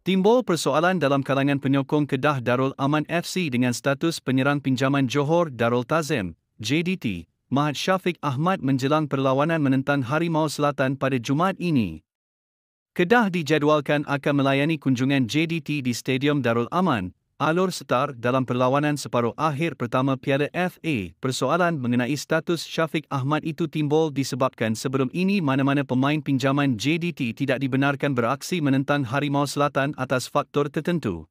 Timbul persoalan dalam kalangan penyokong Kedah Darul Aman FC dengan status penyerang pinjaman Johor Darul Tazim, JDT, Mahat Syafiq Ahmad menjelang perlawanan menentang Harimau Selatan pada Jumaat ini. Kedah dijadualkan akan melayani kunjungan JDT di Stadium Darul Aman, Alor setar dalam perlawanan separuh akhir pertama Piala FA, persoalan mengenai status Syafiq Ahmad itu timbul disebabkan sebelum ini mana-mana pemain pinjaman JDT tidak dibenarkan beraksi menentang Harimau Selatan atas faktor tertentu.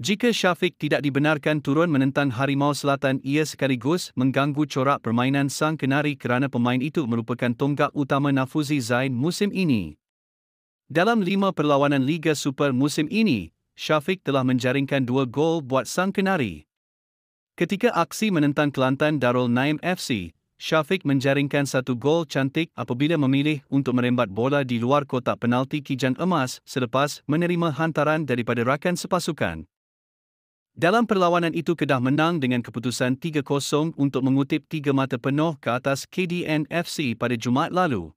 Jika Syafiq tidak dibenarkan turun menentang Harimau Selatan ia sekaligus mengganggu corak permainan Sang Kenari kerana pemain itu merupakan tonggak utama Nafuzi Zain musim ini. Dalam lima perlawanan Liga Super musim ini, Shafiq telah menjaringkan dua gol buat sang kenari. Ketika aksi menentang Kelantan Darul Naim FC, Shafiq menjaringkan satu gol cantik apabila memilih untuk merembat bola di luar kotak penalti Kijang Emas selepas menerima hantaran daripada rakan sepasukan. Dalam perlawanan itu Kedah menang dengan keputusan 3-0 untuk mengutip tiga mata penuh ke atas KDN FC pada Jumaat lalu.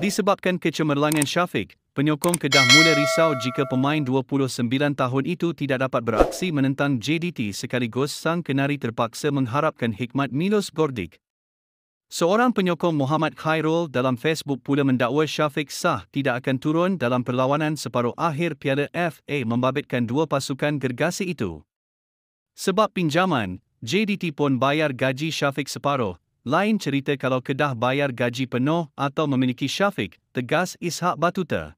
Disebabkan kecemerlangan Shafiq, penyokong Kedah mula risau jika pemain 29 tahun itu tidak dapat beraksi menentang JDT sekaligus sang kenari terpaksa mengharapkan hikmat Milos Gordik. Seorang penyokong Muhammad Khairul dalam Facebook pula mendakwa Syafiq Sah tidak akan turun dalam perlawanan separuh akhir Piala FA membabitkan dua pasukan gergasi itu. Sebab pinjaman, JDT pun bayar gaji Syafiq separuh. Lain cerita kalau Kedah bayar gaji penuh atau memiliki Syafiq, tegas Ishak Batuta.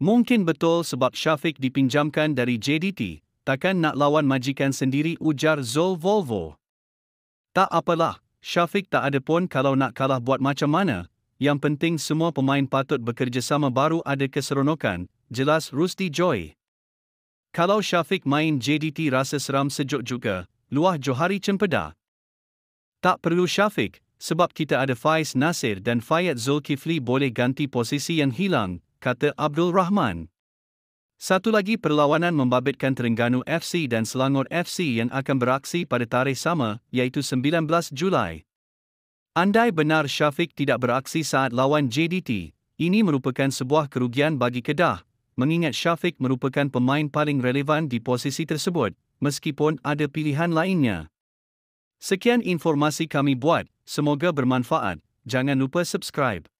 Mungkin betul sebab Syafiq dipinjamkan dari JDT, takkan nak lawan majikan sendiri ujar Zul Volvo. Tak apalah, Syafiq tak ada pun kalau nak kalah buat macam mana, yang penting semua pemain patut bekerjasama baru ada keseronokan, jelas Rusty Joy. Kalau Syafiq main JDT rasa seram sejuk juga, luah Johari Cempeda. Tak perlu Syafiq, sebab kita ada Faiz Nasir dan Fayyad Zulkifli boleh ganti posisi yang hilang, kata Abdul Rahman. Satu lagi perlawanan membabitkan Terengganu FC dan Selangor FC yang akan beraksi pada tarikh sama, iaitu 19 Julai. Andai benar Syafiq tidak beraksi saat lawan JDT, ini merupakan sebuah kerugian bagi Kedah, mengingat Syafiq merupakan pemain paling relevan di posisi tersebut, meskipun ada pilihan lainnya. Sekian informasi kami buat, semoga bermanfaat. Jangan lupa subscribe.